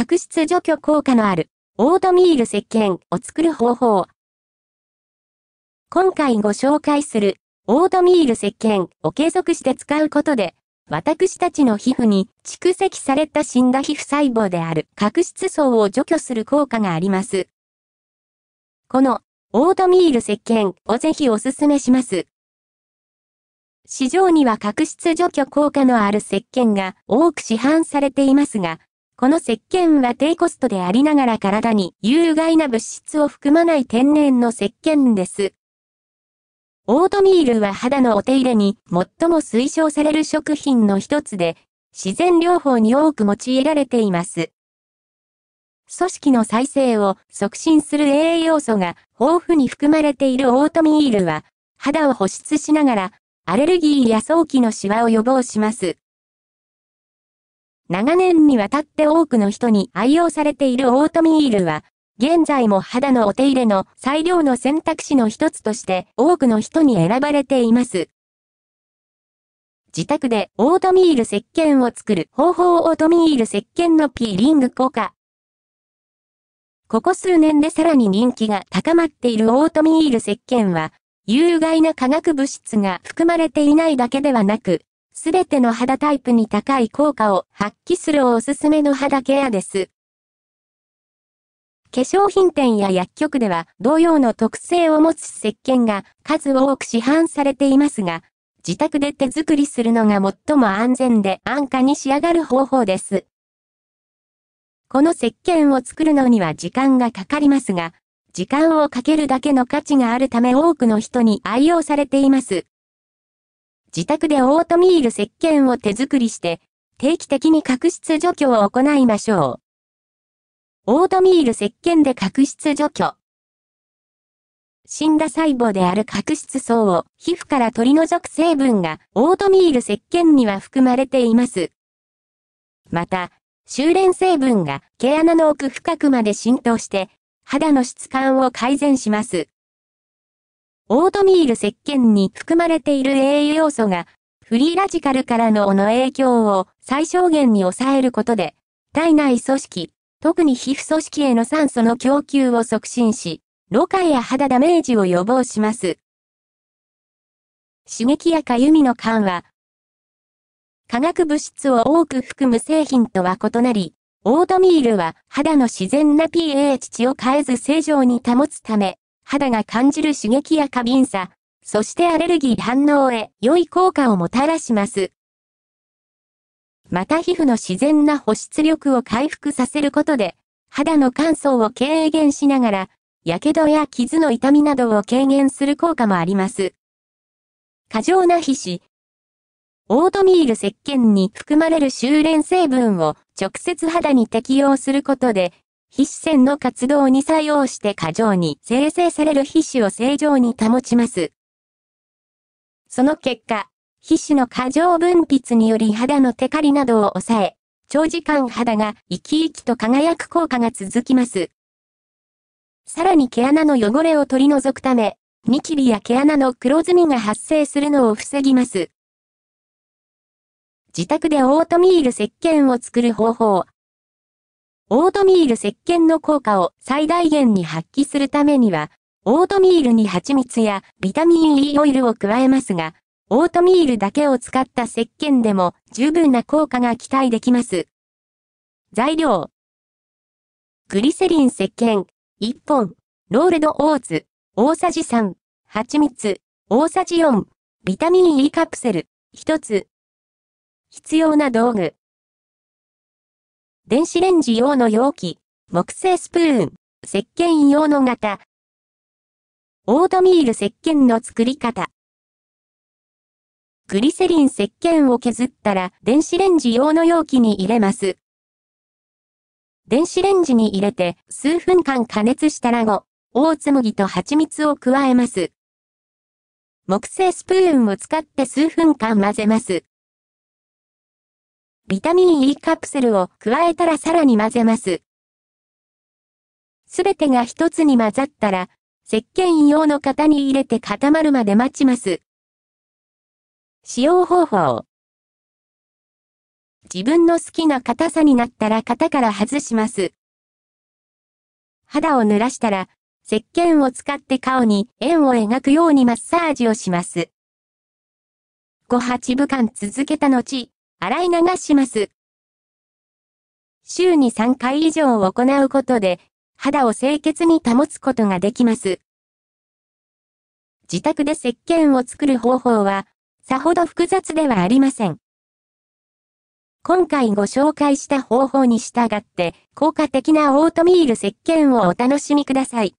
角質除去効果のある、オートミール石鹸を作る方法。今回ご紹介する、オートミール石鹸を継続して使うことで、私たちの皮膚に蓄積された死んだ皮膚細胞である角質層を除去する効果があります。このオートミール石鹸をぜひおすすめします。市場には角質除去効果のある石鹸が多く市販されていますが、この石鹸は低コストでありながら体に有害な物質を含まない天然の石鹸です。オートミールは肌のお手入れに最も推奨される食品の一つで、自然療法に多く用いられています。組織の再生を促進する栄養素が豊富に含まれているオートミールは、肌を保湿しながら、アレルギーや早期のシワを予防します。長年にわたって多くの人に愛用されているオートミールは、現在も肌のお手入れの最良の選択肢の一つとして多くの人に選ばれています。自宅でオートミール石鹸を作る方法オートミール石鹸のピーリング効果。ここ数年でさらに人気が高まっているオートミール石鹸は、有害な化学物質が含まれていないだけではなく、すべての肌タイプに高い効果を発揮するおすすめの肌ケアです。化粧品店や薬局では同様の特性を持つ石鹸が数多く市販されていますが、自宅で手作りするのが最も安全で安価に仕上がる方法です。この石鹸を作るのには時間がかかりますが、時間をかけるだけの価値があるため多くの人に愛用されています。自宅でオートミール石鹸を手作りして、定期的に角質除去を行いましょう。オートミール石鹸で角質除去。死んだ細胞である角質層を皮膚から取り除く成分がオートミール石鹸には含まれています。また、修練成分が毛穴の奥深くまで浸透して、肌の質感を改善します。オートミール石鹸に含まれている栄養素が、フリーラジカルからのの影響を最小限に抑えることで、体内組織、特に皮膚組織への酸素の供給を促進し、老化や肌ダメージを予防します。刺激やかゆみの緩和。化学物質を多く含む製品とは異なり、オートミールは肌の自然な pH 値を変えず正常に保つため、肌が感じる刺激や過敏さ、そしてアレルギー反応へ良い効果をもたらします。また皮膚の自然な保湿力を回復させることで、肌の乾燥を軽減しながら、火傷や傷の痛みなどを軽減する効果もあります。過剰な皮脂。オートミール石鹸に含まれる修練成分を直接肌に適用することで、皮脂腺の活動に作用して過剰に生成される皮脂を正常に保ちます。その結果、皮脂の過剰分泌により肌のテカリなどを抑え、長時間肌が生き生きと輝く効果が続きます。さらに毛穴の汚れを取り除くため、ニキビや毛穴の黒ずみが発生するのを防ぎます。自宅でオートミール石鹸を作る方法。オートミール石鹸の効果を最大限に発揮するためには、オートミールに蜂蜜やビタミン E オイルを加えますが、オートミールだけを使った石鹸でも十分な効果が期待できます。材料。グリセリン石鹸1本、ロールドオーツ、大さじ3、蜂蜜、大さじ4、ビタミン E カプセル、1つ。必要な道具。電子レンジ用の容器、木製スプーン、石鹸用の型。オートミール石鹸の作り方。グリセリン石鹸を削ったら電子レンジ用の容器に入れます。電子レンジに入れて数分間加熱したら後、大紬と蜂蜜を加えます。木製スプーンを使って数分間混ぜます。ビタミン E カプセルを加えたらさらに混ぜます。すべてが一つに混ざったら、石鹸用の型に入れて固まるまで待ちます。使用方法。自分の好きな硬さになったら型から外します。肌を濡らしたら、石鹸を使って顔に円を描くようにマッサージをします。5、8分間続けた後、洗い流します。週に3回以上行うことで、肌を清潔に保つことができます。自宅で石鹸を作る方法は、さほど複雑ではありません。今回ご紹介した方法に従って、効果的なオートミール石鹸をお楽しみください。